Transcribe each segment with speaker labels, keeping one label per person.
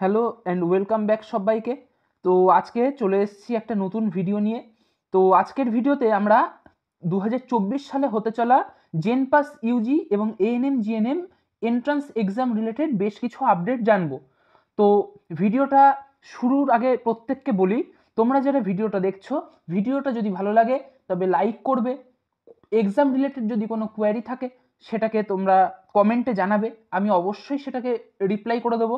Speaker 1: hello and welcome back সবাইকে তো আজকে চলে এসেছি একটা নতুন ভিডিও নিয়ে তো আজকের ভিডিওতে আমরা দু সালে হতে চলা জেনপাস ইউজি এবং ANM GNM entrance exam related বেশ কিছু আপডেট জানবো তো ভিডিওটা শুরুর আগে প্রত্যেককে বলি তোমরা যারা ভিডিওটা দেখছো ভিডিওটা যদি ভালো লাগে তবে লাইক করবে এক্সাম রিলেটেড যদি কোনো কোয়ারি থাকে সেটাকে তোমরা কমেন্টে জানাবে আমি অবশ্যই সেটাকে রিপ্লাই করে দেবো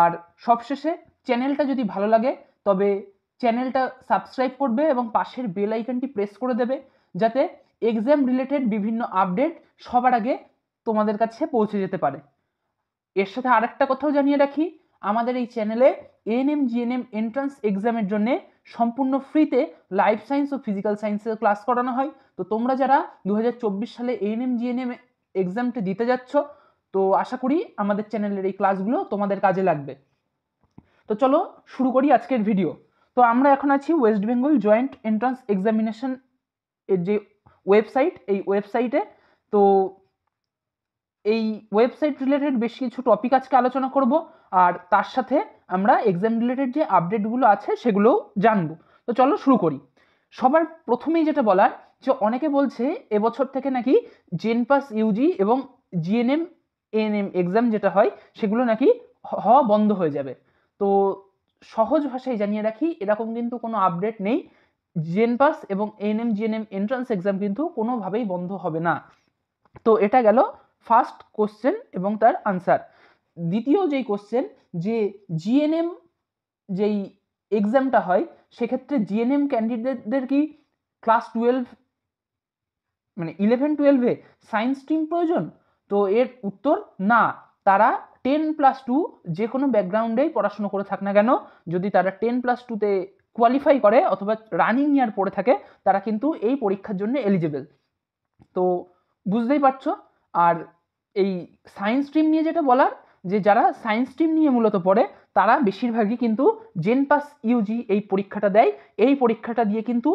Speaker 1: আর সবশেষে চ্যানেলটা যদি ভালো লাগে তবে চ্যানেলটা সাবস্ক্রাইব করবে এবং পাশের বেল আইকনটি প্রেস করে দেবে যাতে এক্সাম রিলেটেড বিভিন্ন আপডেট সবার আগে তোমাদের কাছে পৌঁছে যেতে পারে এর সাথে আরেকটা কথাও জানিয়ে রাখি আমাদের এই চ্যানেলে এএনএম জিএনএম এন্ট্রান্স এক্সামের জন্যে সম্পূর্ণ ফ্রিতে লাইফ সায়েন্স ও ফিজিক্যাল সায়েন্সের ক্লাস করানো হয় তো তোমরা যারা দু সালে এএনএম জিএনএম এক্সামটি দিতে যাচ্ছ তো আশা করি আমাদের চ্যানেলের এই ক্লাসগুলো তোমাদের কাজে লাগবে তো চলো শুরু করি আজকের ভিডিও তো আমরা এখন আছি West Bengal joint entrance examination এর যে ওয়েবসাইট এই ওয়েবসাইটে তো এই ওয়েবসাইট রিলেটেড বেশ কিছু টপিক আজকে আলোচনা করব আর তার সাথে আমরা এক্সাম রিলেটেড যে আপডেটগুলো আছে সেগুলোও জানবো তো চলো শুরু করি সবার প্রথমেই যেটা বলার যে অনেকে বলছে এবছর থেকে নাকি জেনপাস ইউজি এবং জিএনএম এএনএম এক্সাম যেটা হয় সেগুলো নাকি হ বন্ধ হয়ে যাবে তো সহজ ভাষায় জানিয়ে রাখি এরকম কিন্তু কোনো আপডেট নেই জেনপাস এবং এএনএম জিএনএম এন্ট্রান্স এক্সাম কিন্তু কোনোভাবেই বন্ধ হবে না তো এটা গেল ফার্স্ট কোশ্চেন এবং তার আনসার দ্বিতীয় যেই কোশ্চেন যে জিএনএম যেই এক্সামটা হয় সেক্ষেত্রে জিএনএম ক্যান্ডিডেটদের কি ক্লাস টুয়েলভ মানে ইলেভেন টুয়েলভে সায়েন্স স্ট্রিম প্রয়োজন তো এর উত্তর না তারা টেন প্লাস টু যে কোনো ব্যাকগ্রাউন্ডেই পড়াশুনো করে থাক না কেন যদি তারা টেন প্লাস টুতে কোয়ালিফাই করে অথবা রানিং ইয়ার পড়ে থাকে তারা কিন্তু এই পরীক্ষার জন্য এলিজেবেল তো বুঝতেই পারছো আর এই সায়েন্স স্ট্রিম নিয়ে যেটা বলার যে যারা সায়েন্স স্ট্রিম নিয়ে মূলত পড়ে তারা বেশিরভাগই কিন্তু জেনপাস ইউজি এই পরীক্ষাটা দেয় এই পরীক্ষাটা দিয়ে কিন্তু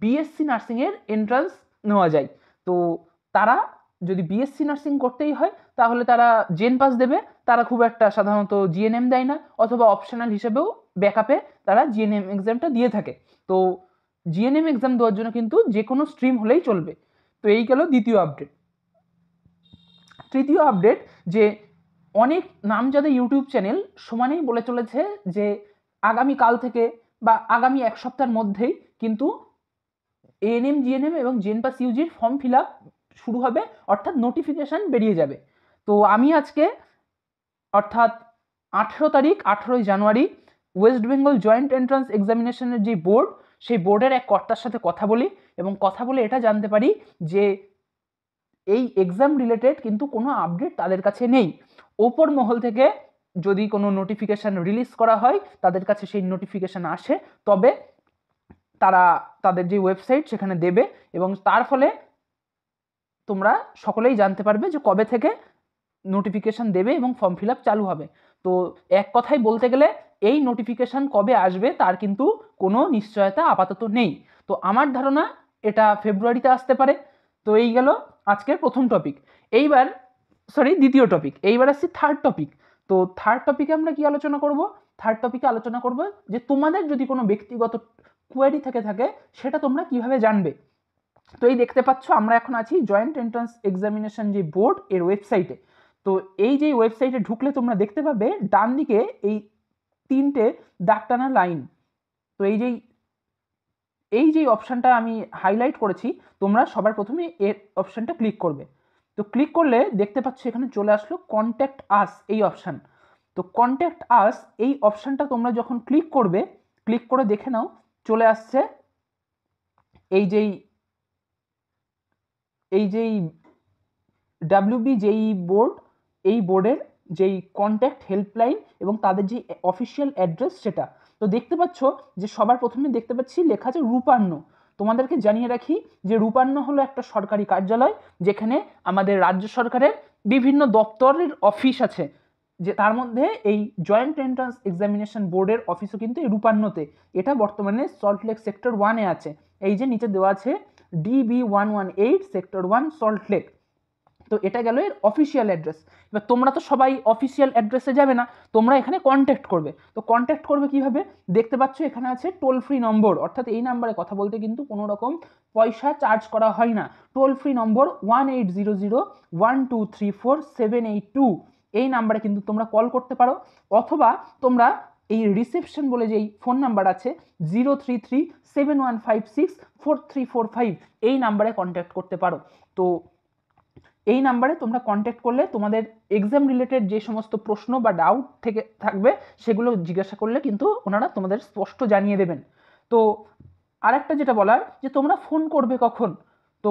Speaker 1: বিএসসি নার্সিংয়ের এন্ট্রান্স নেওয়া যায় তো তারা যদি বিএসসি নার্সিং করতেই হয় তাহলে তারা জেন পাস দেবে তারা খুব একটা সাধারণত জিএনএম দেয় না অথবা অপশনাল হিসেবেও ব্যাকআপে তারা জিএনএম এক্সামটা দিয়ে থাকে তো জিএনএম এক্সাম দেওয়ার জন্য কিন্তু যে কোনো স্ট্রিম হলেই চলবে তো এই গেল দ্বিতীয় আপডেট তৃতীয় আপডেট যে অনেক নামজাদা ইউটিউব চ্যানেল সমানেই বলে চলেছে যে আগামী কাল থেকে বা আগামী এক সপ্তাহের মধ্যেই কিন্তু এএনএম জিএনএম এবং জেন পাস ইউজির ফর্ম ফিল আপ শুরু হবে অর্থাৎ নোটিফিকেশান বেরিয়ে যাবে তো আমি আজকে অর্থাৎ আঠেরো তারিখ আঠেরোই জানুয়ারি ওয়েস্ট বেঙ্গল জয়েন্ট এন্ট্রান্স এক্সামিনেশনের যে বোর্ড সেই বোর্ডের এক কর্তার সাথে কথা বলি এবং কথা বলে এটা জানতে পারি যে এই এক্সাম রিলেটেড কিন্তু কোনো আপডেট তাদের কাছে নেই ওপর মহল থেকে যদি কোনো নোটিফিকেশান রিলিজ করা হয় তাদের কাছে সেই নোটিফিকেশান আসে তবে তারা তাদের যে ওয়েবসাইট সেখানে দেবে এবং তার ফলে তোমরা সকলেই জানতে পারবে যে কবে থেকে নোটিফিকেশান দেবে এবং ফর্ম ফিল চালু হবে তো এক কথায় বলতে গেলে এই নোটিফিকেশান কবে আসবে তার কিন্তু কোনো নিশ্চয়তা আপাতত নেই তো আমার ধারণা এটা ফেব্রুয়ারিতে আসতে পারে তো এই গেল আজকের প্রথম টপিক এইবার সরি দ্বিতীয় টপিক এইবার আসছি থার্ড টপিক তো থার্ড টপিকে আমরা কি আলোচনা করব থার্ড টপিকে আলোচনা করব যে তোমাদের যদি কোনো ব্যক্তিগত কোয়ারি থেকে থাকে সেটা তোমরা কিভাবে জানবে তো এই দেখতে পাচ্ছ আমরা এখন আছি জয়েন্ট এন্ট্রান্স এক্সামিনেশন যে বোর্ড এর ওয়েবসাইটে তো এই যে ওয়েবসাইটে ঢুকলে তোমরা দেখতে পাবে ডান দিকে এই তিনটে দাগটানা লাইন তো এই যেই এই যে অপশানটা আমি হাইলাইট করেছি তোমরা সবার প্রথমে এর অপশানটা ক্লিক করবে তো ক্লিক করলে দেখতে পাচ্ছ এখানে চলে আসলো কন্ট্যাক্ট আস এই অপশান তো কন্ট্যাক্ট আস এই অপশানটা তোমরা যখন ক্লিক করবে ক্লিক করে দেখে নাও চলে আসছে এই যেই এই যেই ডাব্লিউবি যেই বোর্ড এই বোর্ডের যেই কন্ট্যাক্ট হেল্পলাইন এবং তাদের যে অফিসিয়াল অ্যাড্রেস সেটা তো দেখতে পাচ্ছ যে সবার প্রথমে দেখতে পাচ্ছি লেখা আছে রূপান্ন তোমাদেরকে জানিয়ে রাখি যে রূপান্ন হলো একটা সরকারি কার্যালয় যেখানে আমাদের রাজ্য সরকারের বিভিন্ন দপ্তরের অফিস আছে যে তার মধ্যে এই জয়েন্ট এন্ট্রান্স এক্সামিনেশন বোর্ডের অফিসও কিন্তু এই রূপান্নতে এটা বর্তমানে সল্টলেক সেক্টর ওয়ানে আছে এই যে নিচে দেওয়া আছে DB one one eight sector one Salt Lake তো এটা গেল এর অফিসিয়াল অ্যাড্রেস এবার তোমরা তো সবাই অফিসিয়াল অ্যাড্রেসে যাবে না তোমরা এখানে কন্ট্যাক্ট করবে তো কন্ট্যাক্ট করবে কিভাবে দেখতে পাচ্ছ এখানে আছে টোল ফ্রি নম্বর অর্থাৎ এই নাম্বারে কথা বলতে কিন্তু কোনো রকম পয়সা চার্জ করা হয় না toll free number one eight zero zero one two three four seven eight two এই নাম্বারে কিন্তু তোমরা কল করতে পারো অথবা তোমরা এই রিসেপশন বলে যেই ফোন নাম্বার আছে zero three three seven one five six four three four five এই নাম্বারে কন্ট্যাক্ট করতে পারো তো এই নাম্বারে তোমরা কন্ট্যাক্ট করলে তোমাদের এক্সাম রিলেটেড যে সমস্ত প্রশ্ন বা ডাউট থেকে থাকবে সেগুলো জিজ্ঞাসা করলে কিন্তু ওনারা তোমাদের স্পষ্ট জানিয়ে দেবেন তো আরেকটা যেটা বলার যে তোমরা ফোন করবে কখন তো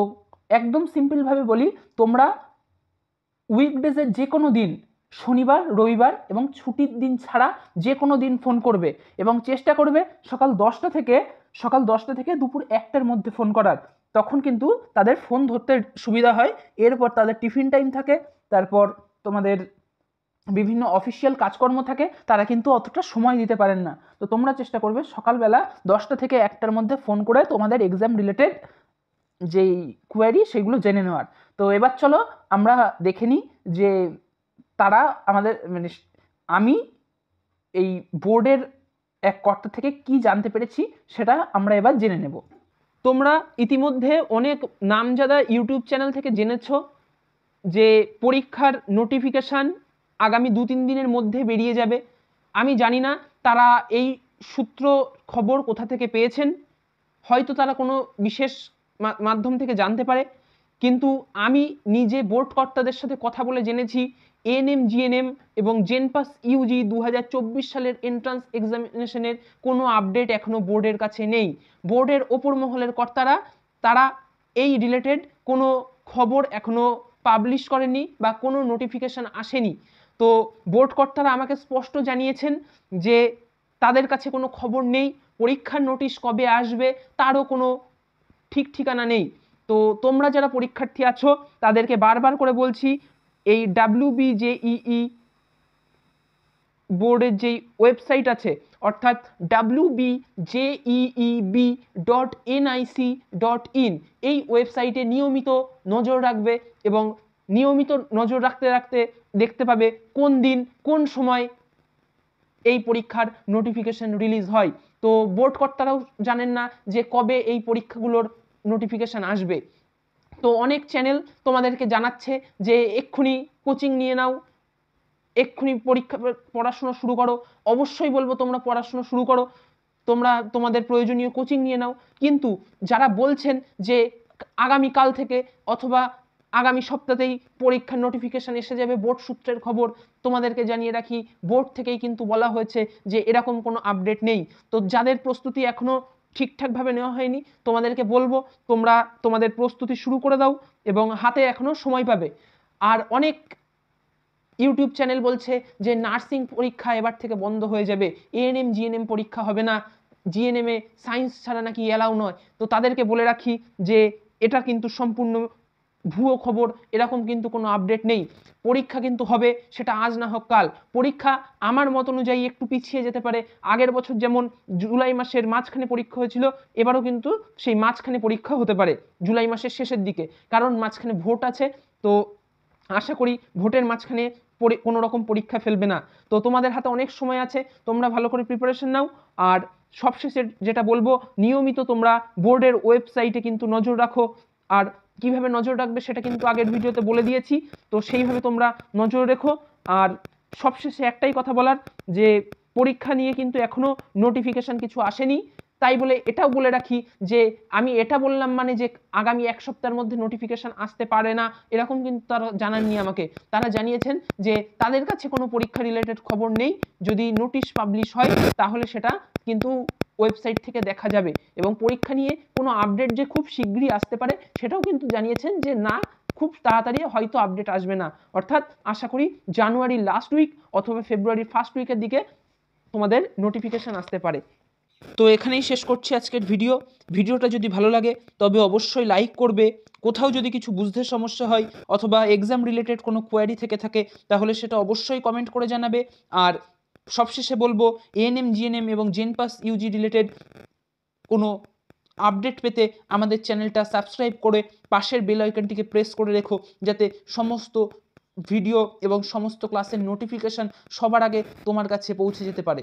Speaker 1: একদম সিম্পলভাবে বলি তোমরা উইকডেজের যে কোনো দিন শনিবার রবিবার এবং ছুটির দিন ছাড়া যে কোনো দিন ফোন করবে এবং চেষ্টা করবে সকাল দশটা থেকে সকাল দশটা থেকে দুপুর একটার মধ্যে ফোন করার তখন কিন্তু তাদের ফোন ধরতে সুবিধা হয় এরপর তাদের টিফিন টাইম থাকে তারপর তোমাদের বিভিন্ন অফিসিয়াল কাজকর্ম থাকে তারা কিন্তু অতটা সময় দিতে পারেন না তো তোমরা চেষ্টা করবে সকালবেলা দশটা থেকে একটার মধ্যে ফোন করে তোমাদের এক্সাম রিলেটেড যেই কোয়ারি সেগুলো জেনে নেওয়ার তো এবার চলো আমরা দেখে নিই যে তারা আমাদের মানে আমি এই বোর্ডের এক কর্তা থেকে কি জানতে পেরেছি সেটা আমরা এবার জেনে নেব তোমরা ইতিমধ্যে অনেক নামজাদা ইউটিউব চ্যানেল থেকে জেনেছ যে পরীক্ষার নোটিফিকেশান আগামী দু তিন দিনের মধ্যে বেরিয়ে যাবে আমি জানি না তারা এই সূত্র খবর কোথা থেকে পেয়েছেন হয়তো তারা কোনো বিশেষ মাধ্যম থেকে জানতে পারে কিন্তু আমি নিজে বোর্ড কর্তাদের সাথে কথা বলে জেনেছি এএনএম জিএনএম এবং জেনপাস ইউজি দু সালের এন্ট্রান্স এক্সামিনেশনের কোনো আপডেট এখনও বোর্ডের কাছে নেই বোর্ডের ওপর মহলের কর্তারা তারা এই রিলেটেড কোনো খবর এখনও পাবলিশ করেনি বা কোনো নোটিফিকেশান আসেনি তো বোর্ড কর্তারা আমাকে স্পষ্ট জানিয়েছেন যে তাদের কাছে কোনো খবর নেই পরীক্ষার নোটিশ কবে আসবে তারও কোনো ঠিক ঠিকানা নেই তো তোমরা যারা পরীক্ষার্থী আছো তাদেরকে বারবার করে বলছি এই ডাব্লিউ বিজেই e e বোর্ডের যেই ওয়েবসাইট আছে অর্থাৎ W B B dot NIC dot in এই ওয়েবসাইটে নিয়মিত নজর রাখবে এবং নিয়মিত নজর রাখতে রাখতে দেখতে পাবে কোন দিন কোন সময় এই পরীক্ষার নোটিফিকেশন রিলিজ হয় তো বোর্ড কর্তারাও জানেন না যে কবে এই পরীক্ষাগুলোর নোটিফিকেশান আসবে তো অনেক চ্যানেল তোমাদেরকে জানাচ্ছে যে এক্ষুনি কোচিং নিয়ে নাও এক্ষুনি পরীক্ষা পড়াশুনো শুরু করো অবশ্যই বলবো তোমরা পড়াশুনো শুরু করো তোমরা তোমাদের প্রয়োজনীয় কোচিং নিয়ে নাও কিন্তু যারা বলছেন যে আগামী কাল থেকে অথবা আগামী সপ্তাহতেই পরীক্ষার নোটিফিকেশান এসে যাবে বোর্ড সূত্রের খবর তোমাদেরকে জানিয়ে রাখি বোর্ড থেকেই কিন্তু বলা হয়েছে যে এরকম কোনো আপডেট নেই তো যাদের প্রস্তুতি এখনও ঠিকঠাকভাবে নেওয়া হয়নি তোমাদেরকে বলবো তোমরা তোমাদের প্রস্তুতি শুরু করে দাও এবং হাতে এখনও সময় পাবে আর অনেক ইউটিউব চ্যানেল বলছে যে নার্সিং পরীক্ষা এবার থেকে বন্ধ হয়ে যাবে এএনএম জিএনএম পরীক্ষা হবে না জিএনএমে সায়েন্স ছাড়া নাকি অ্যালাউ নয় তো তাদেরকে বলে রাখি যে এটা কিন্তু সম্পূর্ণ ভুয়ো খবর এরকম কিন্তু কোনো আপডেট নেই পরীক্ষা কিন্তু হবে সেটা আজ না হোক কাল পরীক্ষা আমার মত অনুযায়ী একটু পিছিয়ে যেতে পারে আগের বছর যেমন জুলাই মাসের মাঝখানে পরীক্ষা হয়েছিল এবারও কিন্তু সেই মাঝখানে পরীক্ষা হতে পারে জুলাই মাসের শেষের দিকে কারণ মাঝখানে ভোট আছে তো আশা করি ভোটের মাঝখানে কোনো রকম পরীক্ষা ফেলবে না তো তোমাদের হাতে অনেক সময় আছে তোমরা ভালো করে প্রিপারেশন নাও আর সবশেষে যেটা বলবো নিয়মিত তোমরা বোর্ডের ওয়েবসাইটে কিন্তু নজর রাখো আর কিভাবে নজর রাখবে সেটা কিন্তু আগের ভিডিওতে বলে দিয়েছি তো সেইভাবে তোমরা নজর রেখো আর সবশেষে একটাই কথা বলার যে পরীক্ষা নিয়ে কিন্তু এখনও নোটিফিকেশান কিছু আসেনি তাই বলে এটাও বলে রাখি যে আমি এটা বললাম মানে যে আগামী এক সপ্তাহের মধ্যে নোটিফিকেশান আসতে পারে না এরকম কিন্তু তারা জানাননি আমাকে তারা জানিয়েছেন যে তাদের কাছে কোনো পরীক্ষা রিলেটেড খবর নেই যদি নোটিশ পাবলিশ হয় তাহলে সেটা কিন্তু ওয়েবসাইট থেকে দেখা যাবে এবং পরীক্ষা নিয়ে কোনো আপডেট যে খুব শীঘ্রই আসতে পারে সেটাও কিন্তু জানিয়েছেন যে না খুব তাড়াতাড়ি হয়তো আপডেট আসবে না অর্থাৎ আশা করি জানুয়ারি লাস্ট উইক অথবা ফেব্রুয়ারির ফার্স্ট উইকের দিকে তোমাদের নোটিফিকেশান আসতে পারে তো এখানেই শেষ করছি আজকের ভিডিও ভিডিওটা যদি ভালো লাগে তবে অবশ্যই লাইক করবে কোথাও যদি কিছু বুঝতে সমস্যা হয় অথবা এক্সাম রিলেটেড কোনো কোয়ারি থেকে থাকে তাহলে সেটা অবশ্যই কমেন্ট করে জানাবে আর সবশেষে বলবো এএনএম জিএনএম এবং জেনপাস ইউজি রিলেটেড কোনো আপডেট পেতে আমাদের চ্যানেলটা সাবস্ক্রাইব করে পাশের বেল আইকনটিকে প্রেস করে রেখো যাতে সমস্ত ভিডিও এবং সমস্ত ক্লাসের নোটিফিকেশান সবার আগে তোমার কাছে পৌঁছে যেতে পারে